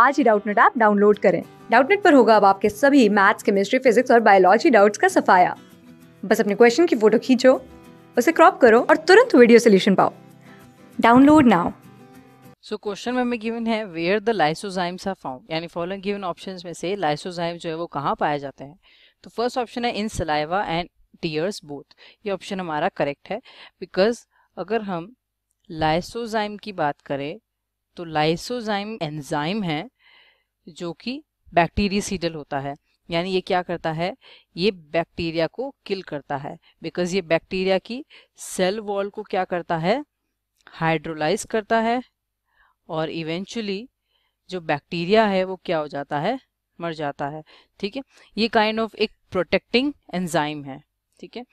आज ही Doubtnut app download करें डाउटनेट पर होगा अब आपके सभी मैथ्स केमिस्ट्री फिजिक्स और बायोलॉजी डाउट्स का सफाया बस अपने क्वेश्चन की फोटो खींचो उसे क्रॉप करो और तुरंत वीडियो सोल्यूशन पाओ डाउनलोड नाउ सो क्वेश्चन में हमें गिवन है where the lysozymes are found यानी फॉलोइंग गिवन ऑप्शंस में से लाइसोजाइम जो है वो कहाँ पाए जाते हैं तो फर्स्ट ऑप्शन है in saliva and tears both ये ऑप्शन हमारा करेक्ट है बिकॉज अगर हम लाइसोजाइम की बात करें तो लाइसोजाइम एंजाइम है जो कि बैक्टीरियसीडल होता है यानी ये क्या करता है ये बैक्टीरिया को किल करता है बिकॉज ये बैक्टीरिया की सेल वॉल को क्या करता है हाइड्रोलाइज करता है और इवेंचुअली जो बैक्टीरिया है वो क्या हो जाता है मर जाता है ठीक है ये काइंड ऑफ एक प्रोटेक्टिंग एंजाइम है ठीक है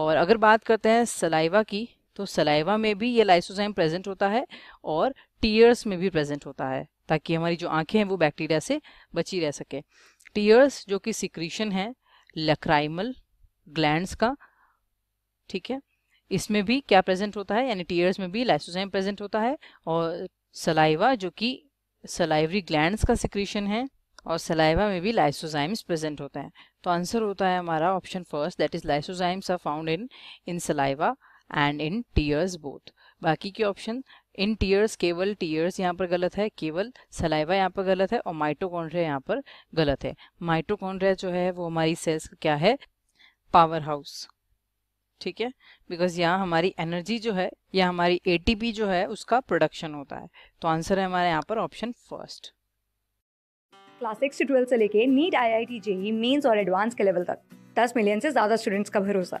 और अगर बात करते हैं सलाइवा की तो सलाइवा में भी ये लाइसोजाइम प्रेजेंट होता है और टीयर्स में भी प्रेजेंट होता है ताकि हमारी जो आंखें हैं वो बैक्टीरिया से बची रह सके टीयर्स जो कि सिक्रीशन है लक्राइमल ग्लैंड्स का ठीक है इसमें भी क्या प्रेजेंट होता है यानी टीयर्स में भी लाइसोजाइम प्रेजेंट होता है और सलाइवा जो कि सलाइवरी ग्लैंड्स का सिक्रीशन है और सलाइवा में भी लाइसोजाइम्स प्रेजेंट होते हैं तो आंसर होता है हमारा option first that is lysozymes are found in in saliva and in tears both बाकी के ऑप्शन इन टीयर्स केवल टीयर्स यहाँ पर गलत है केवल सलाइवा यहाँ पर गलत है और माइटोकॉन्ड्रिया यहाँ पर गलत है माइटोकॉन्ड्रिया जो है वो हमारी सेल्स क्या है पावर हाउस ठीक है बिकॉज यहाँ हमारी एनर्जी जो है या हमारी एटीपी जो है उसका प्रोडक्शन होता है तो आंसर है हमारे यहाँ पर ऑप्शन फर्स्ट क्लास सिक्स से ट्वेल्थ से लेके NEET I I T JEE mains और एडवांस के लेवल तक दस मिलियन से ज़्यादा स्टूडेंट्स का भरोसा